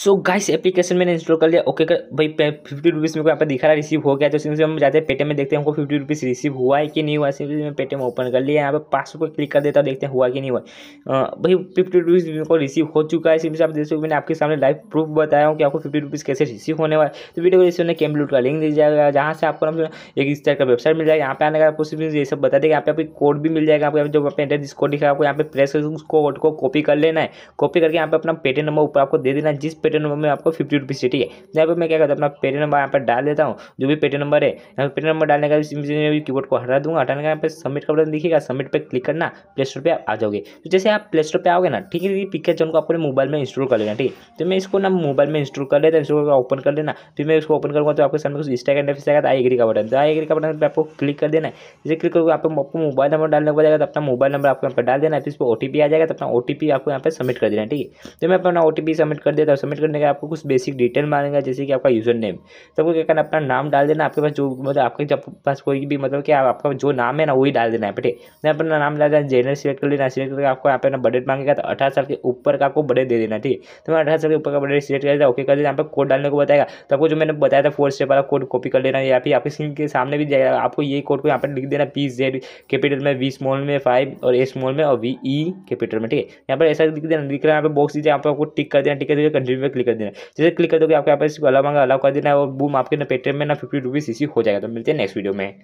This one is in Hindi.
सो गाइस एप्लीकेशन मैंने इंस्टॉल कर लिया ओके कर भाई फिफ्टी रुपीज़ मेरे को यहाँ पर दिखा रहा है रिसीव हो गया तो इसमें हम जाते हैं पेटीएम में देखते हैं हमको फिफ्टी रुपीज़ रिसीव हुआ है कि नहीं हुआ इसलिए मैं पेटीएम ओपन कर लिया यहाँ पर पासवर्ड को क्लिक कर देता हूँ देखते हैं हुआ कि नहीं हुआ भाई फिफ्टी रुपीज़ मेरे को रिसीव हो चुका है इसमें आप देख सकते मैंने आपके सामने लाइव प्रूफ बताया हूँ कि आपको फिफ्टी रुपीज़ कैसे रिसीव होने वाला है तो वीडियो को जैसे उन्हें कैम्प्यूट का लिंक दिया जाएगा जहाँ से आपको एक इस तरह का वेबसाइट मिल जाएगा यहाँ पे आने का आपको सिर्फ ये सब बता देगा यहाँ पे आपको कोड भी मिल जाएगा आपको जो आप जिस कोड दिखा आपको यहाँ पे प्रेस उस कोड को कॉपी कर लेना है कॉपी करके यहाँ पर अपना पेटीएम नंबर ऊपर आपको दे देना जिस पेटे नंबर में आपको फिफ्टी रुपीज़ है ठीक है यहाँ पर मैं क्या करता हूँ अपना पेटे नंबर यहाँ पर डाल देता हूँ जो भी पेटे नंबर है यहाँ पर पेटे नंबर डालने का की बोर्ड को हटा दूँगा हटाने का यहाँ पर सबमिट का बटन दिखेगा सबमिट पर क्लिक करना प्ले स्टोर पर आ जाओगे तो जैसे आप प्ले स्टोर पर आओगे ना ठीक है पिक्चर जो अपने मोबाइल में इंस्टॉल कर लेना ठीक है तो मैं इसको ना मोबाइल में इंस्टॉल कर लेता इंस्टॉल करके ओपन कर लेना फिर मैं इसको ओपन करूँगा तो आपके सामने इंस्टाग्राम डेफिस आएगा आई एग्री का बटन तो आई एग्री का बटन पर आपको क्लिक कर देना है जैसे क्लिक करोगे आपको आपको मोबाइल नंबर डालने को जाएगा तो अपना मोबाइल नंबर आपको यहाँ पर डाल देना फिर इस पर ओ आ जाएगा तो अपना ओ आपको यहाँ पर सबमिट कर देना ठीक है तो मैं अपना ओ सबमिट कर देता हूँ पेमेंट करने का आपको कुछ बेसिक डिटेल मांगेगा जैसे कि आपका यूज़र नेम तो क्या करना अपना नाम डाल देना आपके पास जो मतलब आपके जब पास कोई भी मतलब कि आपका जो नाम है ना वही डाल देना है बेटे यहाँ पर नाम डाल देना जेनरल सिलेक्ट कर लेना सिलेक्ट करके आपको यहाँ पर ना बजट मांगेगा तो अठारह साल के ऊपर का आपको बजट दे देना ठीक तो मैं अठारह साल के ऊपर का बजट सिलेक्ट कर देता ओके कर देना यहाँ पर कोड डालने को बताएगा तो आपको जो मैंने बताया था फोर स्टेप वाला कोड कॉपी कर लेना या फिर आपके स्क्रीन के सामने भी जाएगा आपको ये कोड को यहाँ पर लिख देना पी जेड कैपिटल में वी स्मॉल में फाइव और ए स्मॉल में और वी ई कैपिटल में ठीक है यहाँ पर ऐसा लिख देना लिख रहा है यहाँ पर बॉक्स दीजिए आपको टिक कर देना टिक कर दीजिए में क्लिक कर देना जैसे क्लिक कर दोगे आपके यहाँ पर इसको मांगा अलग कर देना है और बूम आपके ना पेटीएम में ना फिफ्टी रुपीज़ इसी हो जाएगा तो मिलते हैं नेक्स्ट वीडियो में